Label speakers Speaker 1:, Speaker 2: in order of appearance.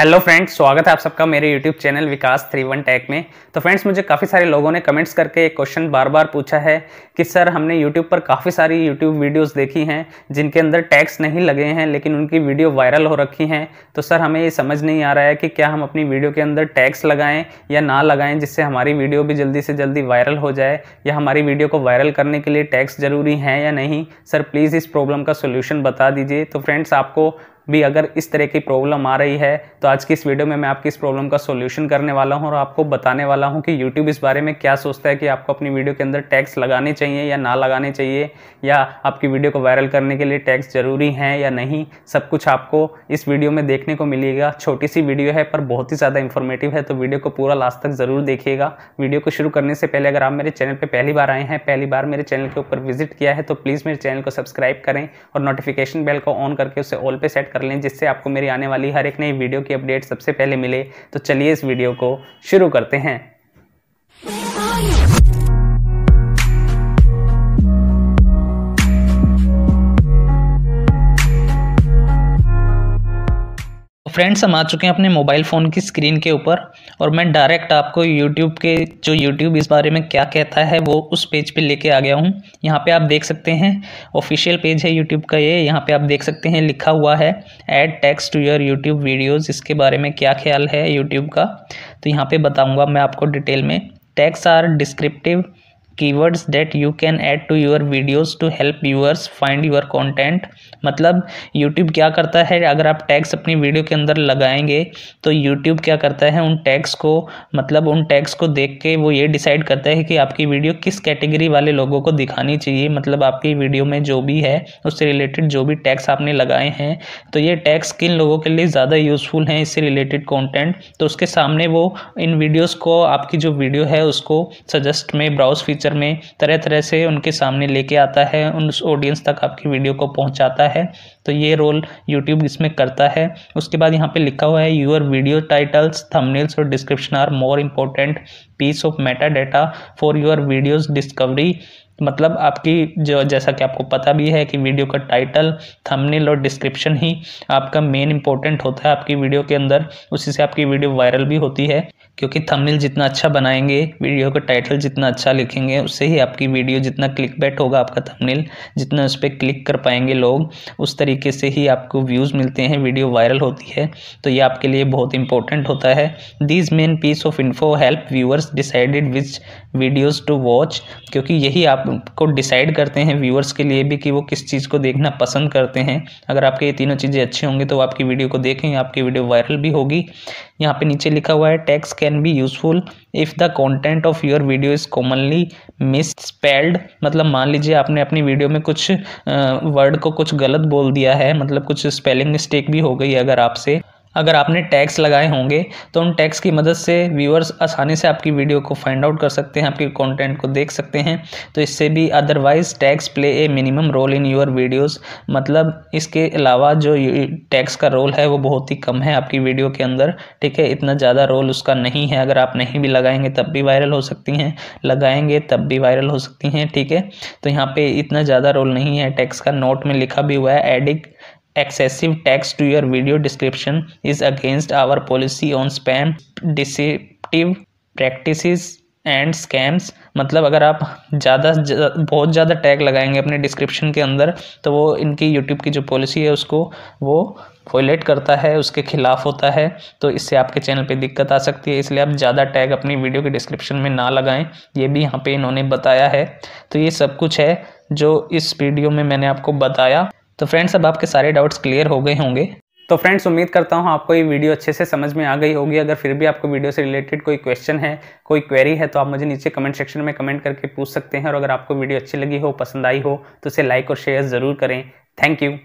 Speaker 1: hello friends स्वागत है आप सबका मेरे YouTube channel Vikas three one tech में तो फ्रेंड्स मुझे काफ़ी सारे लोगों ने कमेंट्स करके एक क्वेश्चन बार बार पूछा है कि सर हमने यूट्यूब पर काफ़ी सारी यूट्यूब वीडियोस देखी हैं जिनके अंदर टैक्स नहीं लगे हैं लेकिन उनकी वीडियो वायरल हो रखी हैं तो सर हमें ये समझ नहीं आ रहा है कि क्या हम अपनी वीडियो के अंदर टैक्स लगाएँ या ना लगाएँ जिससे हमारी वीडियो भी जल्दी से जल्दी वायरल हो जाए या हमारी वीडियो को वायरल करने के लिए टैक्स ज़रूरी हैं या नहीं सर प्लीज़ इस प्रॉब्लम का सोल्यूशन बता दीजिए तो फ्रेंड्स आपको भी अगर इस तरह की प्रॉब्लम आ रही है तो आज की इस वीडियो में मैं आपकी इस प्रॉब्लम का सोल्यूशन करने वाला हूँ और आपको बताने वाला हूँ कि यूट्यूब इस बारे में क्या सोचता है कि आपको अपनी वीडियो के अंदर टैक्स लगाने चाहिए या ना लगाने चाहिए या आपकी वीडियो को वायरल करने के लिए टैक्स ज़रूरी हैं या नहीं सब कुछ आपको इस वीडियो में देखने को मिलेगा छोटी सी वीडियो है पर बहुत ही ज़्यादा इन्फॉर्मेटिव है तो वीडियो को पूरा लास्ट तक ज़रूर देखिएगा वीडियो को शुरू करने से पहले अगर आप मेरे चैनल पर पहली बार आए हैं पहली बार मेरे चैनल के ऊपर विजिट किया है तो प्लीज़ मेरे चैनल को सब्सक्राइब करें और नोटिफिकेशन बेल को ऑन करके उसे ऑल पे सेट कर लें जिससे आपको मेरी आने वाली हर एक नई वीडियो की अपडेट सबसे पहले मिले तो चलिए इस वीडियो को शुरू करते हैं फ्रेंड्स हम आ चुके हैं अपने मोबाइल फ़ोन की स्क्रीन के ऊपर और मैं डायरेक्ट आपको यूट्यूब के जो यूट्यूब इस बारे में क्या कहता है वो उस पेज पे लेके आ गया हूँ यहाँ पे आप देख सकते हैं ऑफिशियल पेज है यूट्यूब का ये यहाँ पे आप देख सकते हैं लिखा हुआ है add tags to your YouTube videos इसके बारे में क्या ख्याल है यूट्यूब का तो यहाँ पर बताऊँगा मैं आपको डिटेल में tags are descriptive keywords that you can add to your videos to help viewers find your content मतलब यूट्यूब क्या करता है अगर आप टैग्स अपनी वीडियो के अंदर लगाएंगे तो यूट्यूब क्या करता है उन टैग्स को मतलब उन टैग्स को देख के वो ये डिसाइड करता है कि आपकी वीडियो किस कैटेगरी वाले लोगों को दिखानी चाहिए मतलब आपकी वीडियो में जो भी है उससे रिलेटेड जो भी टैक्स आपने लगाए हैं तो ये टैक्स किन लोगों के लिए ज़्यादा यूज़फुल हैं इससे रिलेटेड कॉन्टेंट तो उसके सामने वो इन वीडियोज़ को आपकी जो वीडियो है उसको सजेस्ट में ब्राउज फीचर फ्यूचर में तरह तरह से उनके सामने लेके आता है उन ऑडियंस तक आपकी वीडियो को पहुंचाता है तो ये रोल यूट्यूब इसमें करता है उसके बाद यहाँ पे लिखा हुआ है यूअर वीडियो टाइटल्स थंबनेल्स और description are more important piece of meta data for your videos discovery मतलब आपकी जो जैसा कि आपको पता भी है कि वीडियो का टाइटल थंबनेल और डिस्क्रिप्शन ही आपका मेन इंपॉर्टेंट होता है आपकी वीडियो के अंदर उसी से आपकी वीडियो वायरल भी होती है क्योंकि थंबनेल जितना अच्छा बनाएंगे वीडियो का टाइटल जितना अच्छा लिखेंगे उससे ही आपकी वीडियो जितना क्लिक बैट होगा आपका थंबनेल जितना उस पर क्लिक कर पाएंगे लोग उस तरीके से ही आपको व्यूज़ मिलते हैं वीडियो वायरल होती है तो ये आपके लिए बहुत इंपॉर्टेंट होता है these main piece of info help viewers decided which videos to watch क्योंकि यही आपको डिसाइड करते हैं व्यूअर्स के लिए भी कि वो किस चीज़ को देखना पसंद करते हैं अगर आपके ये तीनों चीज़ें अच्छी होंगी तो आपकी वीडियो को देखेंगे आपकी वीडियो वायरल भी होगी यहाँ पे नीचे लिखा हुआ है tags can be useful if the content of your video is commonly misspelled मतलब मान लीजिए आपने अपनी वीडियो में कुछ वर्ड को कुछ गलत बोल दिया है मतलब कुछ स्पेलिंग मिस्टेक भी हो गई अगर आपसे अगर आपने टैग्स लगाए होंगे तो उन टैग्स की मदद से व्यूअर्स आसानी से आपकी वीडियो को फाइंड आउट कर सकते हैं आपके कंटेंट को देख सकते हैं तो इससे भी otherwise tags play a minimum role in your videos मतलब इसके अलावा जो टैग्स का रोल है वो बहुत ही कम है आपकी वीडियो के अंदर ठीक है इतना ज़्यादा रोल उसका नहीं है अगर आप नहीं भी लगाएंगे तब भी वायरल हो सकती हैं लगाएंगे तब भी वायरल हो सकती हैं ठीक है तो यहाँ पर इतना ज़्यादा रोल नहीं है टैक्स का नोट में लिखा भी हुआ है एडिक excessive text to your video description is against our policy on spam deceptive practices and scams मतलब अगर आप ज़्यादा बहुत ज़्यादा टैग लगाएंगे अपने डिस्क्रिप्शन के अंदर तो वो इनकी यूट्यूब की जो पॉलिसी है उसको वो वोलेट करता है उसके खिलाफ होता है तो इससे आपके चैनल पे दिक्कत आ सकती है इसलिए आप ज़्यादा टैग अपनी वीडियो के डिस्क्रिप्शन में ना लगाएं ये भी यहाँ पे इन्होंने बताया है तो ये सब कुछ है जो इस वीडियो में मैंने आपको बताया तो फ्रेंड्स अब आपके सारे डाउट्स क्लियर हो गए होंगे तो फ्रेंड्स उम्मीद करता हूँ आपको ये वीडियो अच्छे से समझ में आ गई होगी अगर फिर भी आपको वीडियो से रिलेटेड कोई क्वेश्चन है कोई क्वेरी है तो आप मुझे नीचे कमेंट सेक्शन में कमेंट करके पूछ सकते हैं और अगर आपको वीडियो अच्छी लगी हो पसंद आई हो तो इसे लाइक और शेयर ज़रूर करें थैंक यू